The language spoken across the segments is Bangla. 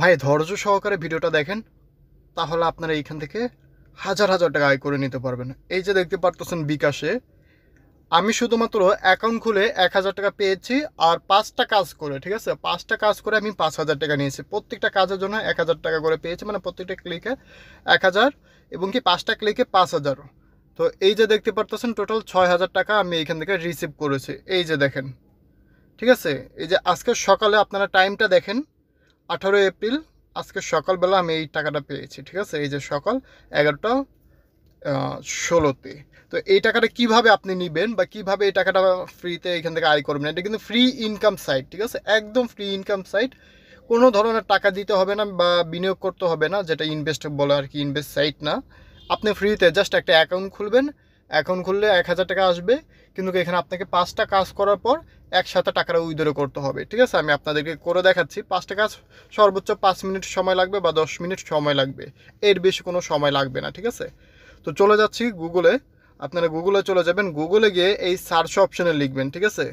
ভাই ধৈর্য সহকারে ভিডিওটা দেখেন তাহলে আপনারা এইখান থেকে হাজার হাজার টাকা আয় করে নিতে পারবেন এই যে দেখতে পারতেছেন বিকাশে আমি শুধুমাত্র অ্যাকাউন্ট খুলে এক হাজার টাকা পেয়েছি আর পাঁচটা কাজ করে ঠিক আছে পাঁচটা কাজ করে আমি পাঁচ হাজার টাকা নিয়েছি প্রত্যেকটা কাজের জন্য এক হাজার টাকা করে পেয়েছি মানে প্রত্যেকটা ক্লিকে এক হাজার এবং কি পাঁচটা ক্লিকে পাঁচ হাজার তো এই যে দেখতে পারতেছেন টোটাল ছয় হাজার টাকা আমি এইখান থেকে রিসিভ করেছি এই যে দেখেন ঠিক আছে এই যে আজকে সকালে আপনারা টাইমটা দেখেন আঠারোই এপ্রিল আজকে সকালবেলা আমি এই টাকাটা পেয়েছি ঠিক আছে এই যে সকাল এগারোটা ষোলোতে তো এই টাকাটা কিভাবে আপনি নেবেন বা কিভাবে এই টাকাটা ফ্রিতে এখান থেকে আয় করবেন এটা কিন্তু ফ্রি ইনকাম সাইট ঠিক আছে একদম ফ্রি ইনকাম সাইট কোনো ধরনের টাকা দিতে হবে না বা বিনিয়োগ করতে হবে না যেটা ইনভেস্ট বলে আর কি ইনভেস্ট সাইট না আপনি ফ্রিতে জাস্ট একটা অ্যাকাউন্ট খুলবেন অ্যাকাউন্ট খুললে এক হাজার টাকা আসবে কিন্তু এখানে আপনাকে পাঁচটা কাজ করার পর একসাথে টাকাটা উইদ্রো করতে হবে ঠিক আছে আমি আপনাদেরকে করে দেখাচ্ছি পাঁচটা কাজ সর্বোচ্চ পাঁচ মিনিট সময় লাগবে বা দশ মিনিট সময় লাগবে এর বেশি কোনো সময় লাগবে না ঠিক আছে তো চলে যাচ্ছি গুগলে আপনারা গুগলে চলে যাবেন গুগলে গিয়ে এই সার্চ অপশানে লিখবেন ঠিক আছে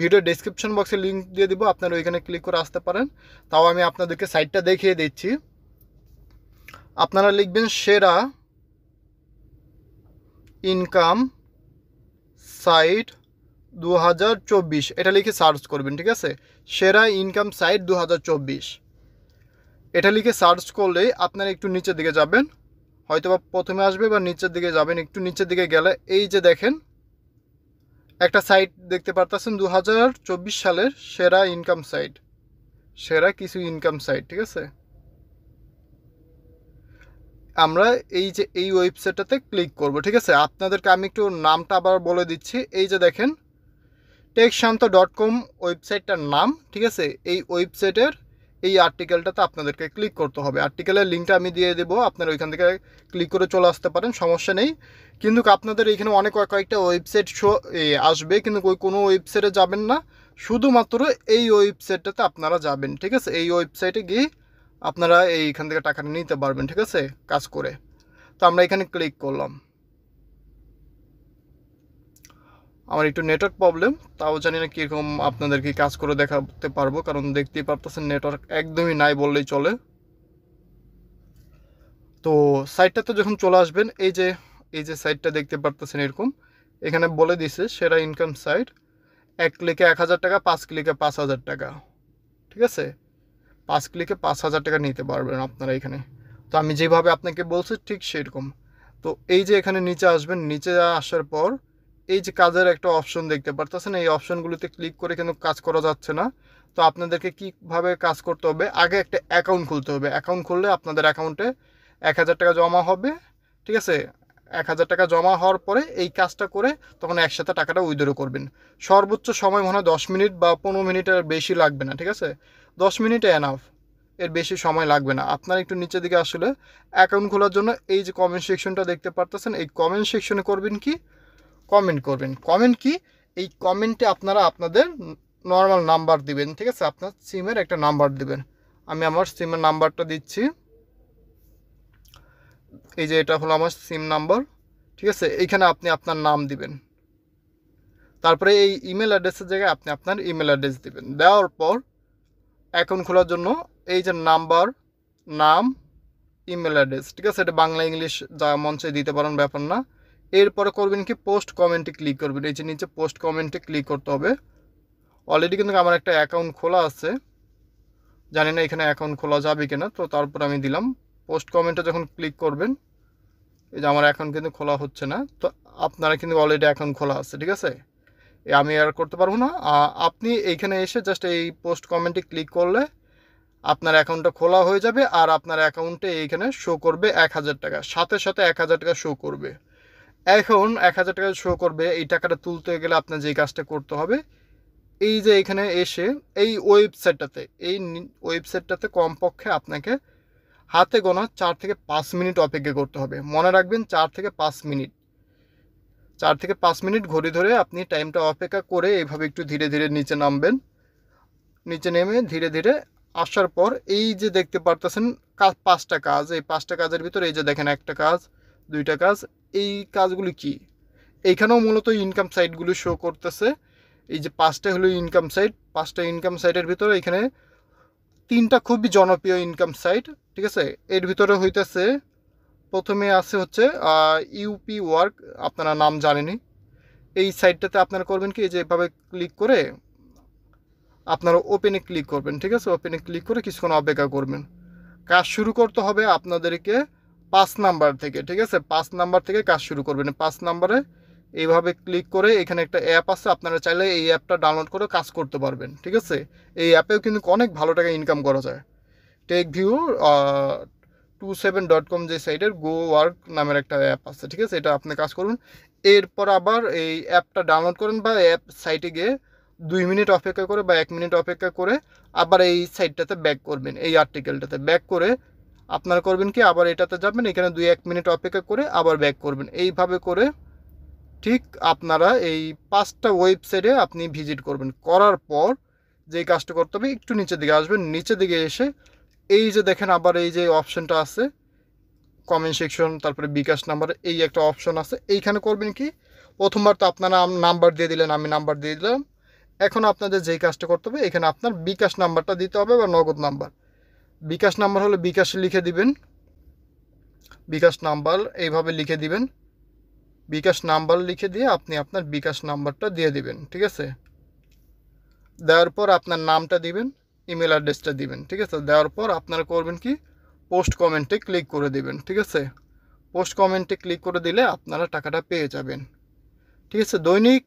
ভিডিও ডিসক্রিপশন বক্সে লিঙ্ক দিয়ে দিব আপনারা ওইখানে ক্লিক করে আসতে পারেন তাও আমি আপনাদেরকে সাইটটা দেখিয়ে দিচ্ছি আপনারা লিখবেন সেরা ইনকাম সাইট দু এটা লিখে সার্চ করবেন ঠিক আছে সেরা ইনকাম সাইট দু এটা লিখে সার্চ করলে আপনারা একটু নিচের দিকে যাবেন হয়তো বা প্রথমে আসবে বা নিচের দিকে যাবেন একটু নিচের দিকে গেলে এই যে দেখেন একটা সাইট দেখতে পারতেছেন দু সালের সেরা ইনকাম সাইট সেরা কিছু ইনকাম সাইট ঠিক আছে আমরা এই যে এই ওয়েবসাইটটাতে ক্লিক করব ঠিক আছে আপনাদেরকে আমি একটু নামটা আবার বলে দিচ্ছি এই যে দেখেন টেকশান্ত ডট কম ওয়েবসাইটটার নাম ঠিক আছে এই ওয়েবসাইটের এই আর্টিকেলটাতে আপনাদেরকে ক্লিক করতে হবে আর্টিকেলের লিঙ্কটা আমি দিয়ে দেবো আপনারা ওইখান থেকে ক্লিক করে চলে আসতে পারেন সমস্যা নেই কিন্তু আপনাদের এখানে অনেক কয়েকটা ওয়েবসাইট শো আসবে কিন্তু ওই কোনো ওয়েবসাইটে যাবেন না শুধুমাত্র এই ওয়েবসাইটটাতে আপনারা যাবেন ঠিক আছে এই ওয়েবসাইটে গিয়ে আপনারা এইখান থেকে টাকাটা নিতে পারবেন ঠিক আছে কাজ করে তো আমরা এখানে ক্লিক করলাম আমার একটু নেটওয়ার্ক প্রবলেম তাও জানি না কীরকম আপনাদেরকে কাজ করে দেখাতে পারবো কারণ দেখতেই পারতেছেন নেটওয়ার্ক একদমই নাই বললেই চলে তো সাইটটাতে যখন চলে আসবেন এই যে এই যে সাইটটা দেখতে পারতেছেন এরকম এখানে বলে দিছে সেরা ইনকাম সাইট এক ক্লিকে এক হাজার টাকা পাঁচ ক্লিকে পাঁচ হাজার টাকা ঠিক আছে পাঁচ ক্লিকে পাঁচ হাজার টাকা নিতে পারবেন আপনারা এখানে তো আমি যেভাবে আপনাকে বলছি ঠিক সেরকম তো এই যে এখানে নিচে আসবেন নিচে আসার পর এই যে কাজের একটা অপশন দেখতে পারতেছেন এই অপশনগুলোতে ক্লিক করে কিন্তু কাজ করা যাচ্ছে না তো আপনাদেরকে কীভাবে কাজ করতে হবে আগে একটা অ্যাকাউন্ট খুলতে হবে অ্যাকাউন্ট খুললে আপনাদের অ্যাকাউন্টে এক হাজার টাকা জমা হবে ঠিক আছে এক হাজার টাকা জমা হওয়ার পরে এই কাজটা করে তখন একসাথে টাকাটা উইদ্রো করবেন সর্বোচ্চ সময় মনে হয় দশ মিনিট বা পনেরো মিনিটের বেশি লাগবে না ঠিক আছে দশ মিনিটে অ্যানাফ এর বেশি সময় লাগবে না আপনার একটু নিচের দিকে আসলে অ্যাকাউন্ট খোলার জন্য এই যে কমেন্ট সেকশনটা দেখতে পারতেছেন এই কমেন্ট সেকশনে করবেন কি কমেন্ট করবেন কমেন্ট কি এই কমেন্টে আপনারা আপনাদের নর্মাল নাম্বার দিবেন ঠিক আছে আপনার সিমের একটা নাম্বার দিবেন আমি আমার সিমের নাম্বারটা দিচ্ছি এই যে এটা হলো আমার সিম নাম্বার ঠিক আছে এইখানে আপনি আপনার নাম দিবেন তারপরে এই ইমেল অ্যাড্রেসের জায়গায় আপনি আপনার ইমেল অ্যাড্রেস দিবেন দেওয়ার পর অ্যাকাউন্ট খোলার জন্য এই যে নাম্বার নাম ইমেল অ্যাড্রেস ঠিক আছে এটা বাংলা ইংলিশ যা মঞ্চে দিতে পারেন ব্যাপার না এরপরে করবেন কি পোস্ট কমেন্টে ক্লিক করবেন এই যে নিচে পোস্ট কমেন্টে ক্লিক করতে হবে অলরেডি কিন্তু আমার একটা অ্যাকাউন্ট খোলা আছে জানি না এখানে অ্যাকাউন্ট খোলা যাবে কিনা তো তারপর আমি দিলাম পোস্ট কমেন্টে যখন ক্লিক করবেন এই যে আমার অ্যাকাউন্ট কিন্তু খোলা হচ্ছে না তো আপনারা কিন্তু অলরেডি অ্যাকাউন্ট খোলা আছে ঠিক আছে আমি আর করতে পারবো না আপনি এইখানে এসে জাস্ট এই পোস্ট কমেন্টে ক্লিক করলে আপনার অ্যাকাউন্টটা খোলা হয়ে যাবে আর আপনার অ্যাকাউন্টে এইখানে শো করবে এক হাজার টাকা সাথে সাথে এক হাজার টাকা শো করবে এখন এক হাজার টাকা শো করবে এই টাকাটা তুলতে গেলে আপনার যে কাজটা করতে হবে এই যে এখানে এসে এই ওয়েবসাইটটাতে এই ওয়েবসাইটটাতে কমপক্ষে আপনাকে হাতে গোনা চার থেকে পাঁচ মিনিট অপেক্ষা করতে হবে মনে রাখবেন চার থেকে পাঁচ মিনিট চার থেকে পাঁচ মিনিট ঘড়ি ধরে আপনি টাইমটা অপেক্ষা করে এইভাবে একটু ধীরে ধীরে নিচে নামবেন নিচে নেমে ধীরে ধীরে আসার পর এই যে দেখতে পারতেছেন কাজ পাঁচটা কাজ এই পাঁচটা কাজের ভিতরে এই যে দেখেন একটা কাজ দুইটা কাজ এই কাজগুলি কি এইখানেও মূলত ইনকাম সাইটগুলি শো করতেছে এই যে পাঁচটা হলো ইনকাম সাইট পাঁচটা ইনকাম সাইটের ভিতরে এখানে তিনটা খুবই জনপ্রিয় ইনকাম সাইট ঠিক আছে এর ভিতরে হইতেছে প্রথমে আছে হচ্ছে ইউপি ওয়ার্ক আপনারা নাম জানেনি এই সাইটটাতে আপনারা করবেন কি যেভাবে ক্লিক করে আপনারা ওপেনে ক্লিক করবেন ঠিক আছে ওপেনে ক্লিক করে কিছুক্ষণ অপেক্ষা করবেন কাজ শুরু করতে হবে আপনাদেরকে পাঁচ নাম্বার থেকে ঠিক আছে পাঁচ নাম্বার থেকে কাজ শুরু করবেন পাঁচ নাম্বারে এইভাবে ক্লিক করে এখানে একটা অ্যাপ আছে আপনারা চাইলে এই অ্যাপটা ডাউনলোড করে কাজ করতে পারবেন ঠিক আছে এই অ্যাপেও কিন্তু অনেক ভালো টাকা ইনকাম করা যায় tech view two seven dot com যে সাইটের গো ওয়ার্ক নামের একটা অ্যাপ আছে ঠিক আছে এটা আপনি কাজ করুন এরপর আবার এই অ্যাপটা ডাউনলোড করুন বা অ্যাপ সাইটে গিয়ে দুই মিনিট অপেক্ষা করে বা এক মিনিট অপেক্ষা করে আবার এই সাইটটাতে ব্যাক করবেন এই আর্টিকেলটাতে ব্যাক করে আপনার করবেন কি আবার এটাতে যাবেন এখানে দুই এক মিনিট অপেক্ষা করে আবার ব্যাক করবেন এইভাবে করে ঠিক আপনারা এই পাঁচটা ওয়েবসাইটে আপনি ভিজিট করবেন করার পর যে কাজটা করতে হবে একটু নিচের দিকে আসবেন নিচের দিকে এসে এই যে দেখেন আবার এই যে অপশনটা আছে কমেন্ট সেকশন তারপরে বিকাশ নাম্বার এই একটা অপশন আছে এইখানে করবেন কি প্রথমবার তো আপনারা নাম্বার দিয়ে দিলেন আমি নাম্বার দিয়ে দিলাম এখন আপনাদের যেই কাজটা করতে হবে এখানে আপনার বিকাশ নাম্বারটা দিতে হবে বা নগদ নাম্বার বিকাশ নাম্বার হলে বিকাশ লিখে দিবেন বিকাশ নাম্বার এইভাবে লিখে দিবেন বিকাশ নাম্বার লিখে দিয়ে আপনি আপনার বিকাশ নাম্বারটা দিয়ে দিবেন ঠিক আছে দেওয়ার পর আপনার নামটা দিবেন ইমেল অ্যাড্রেসটা দিবেন ঠিক আছে দেওয়ার পর আপনারা করবেন কি পোস্ট কমেন্টে ক্লিক করে দিবেন ঠিক আছে পোস্ট কমেন্টে ক্লিক করে দিলে আপনারা টাকাটা পেয়ে যাবেন ঠিক আছে দৈনিক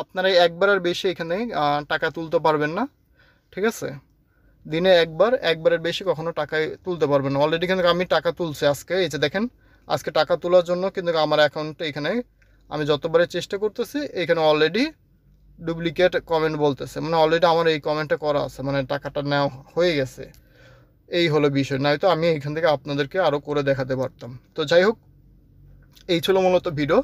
আপনারা একবার আর বেশি এখানে টাকা তুলতে পারবেন না ঠিক আছে দিনে একবার একবারের বেশি কখনো টাকা তুলতে পারবেন না অলরেডি কিন্তু আমি টাকা তুলছি আজকে এই যে দেখেন আজকে টাকা তোলার জন্য কিন্তু আমার অ্যাকাউন্টে এখানে আমি যতবারই চেষ্টা করতেছি এখানে অলরেডি ডুপ্লিকেট কমেন্ট বলতেছে মানে অলরেডি আমার এই কমেন্টটা করা আছে মানে টাকাটা নেওয়া হয়ে গেছে এই হলো বিষয় নয় তো আমি এখান থেকে আপনাদেরকে আরও করে দেখাতে পারতাম তো যাই হোক এই ছিল মূলত ভিডিও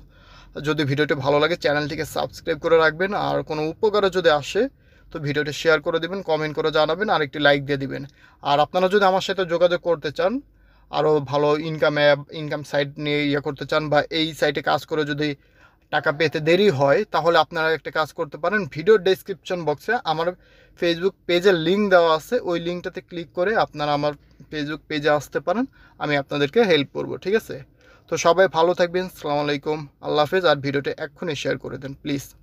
যদি ভিডিওটি ভালো লাগে চ্যানেলটিকে সাবস্ক্রাইব করে রাখবেন আর কোনো উপকারও যদি আসে তো ভিডিওটি শেয়ার করে দিবেন কমেন্ট করে জানাবেন আর একটি লাইক দিয়ে দিবেন আর আপনারা যদি আমার সাথে যোগাযোগ করতে চান আরও ভালো ইনকাম অ্যাপ ইনকাম সাইট নিয়ে ইয়ে করতে চান বা এই সাইটে কাজ করে যদি টাকা পেতে দেরি হয় তাহলে আপনারা একটা কাজ করতে পারেন ভিডিও ডেসক্রিপশন বক্সে আমার ফেসবুক পেজের লিঙ্ক দেওয়া আছে ওই লিঙ্কটাতে ক্লিক করে আপনারা আমার ফেসবুক পেজে আসতে পারেন আমি আপনাদেরকে হেল্প করব ঠিক আছে তো সবাই ভালো থাকবেন সালাম আলাইকুম আল্লাহ হাফেজ আর ভিডিওটা এক্ষুনি শেয়ার করে দেন প্লিজ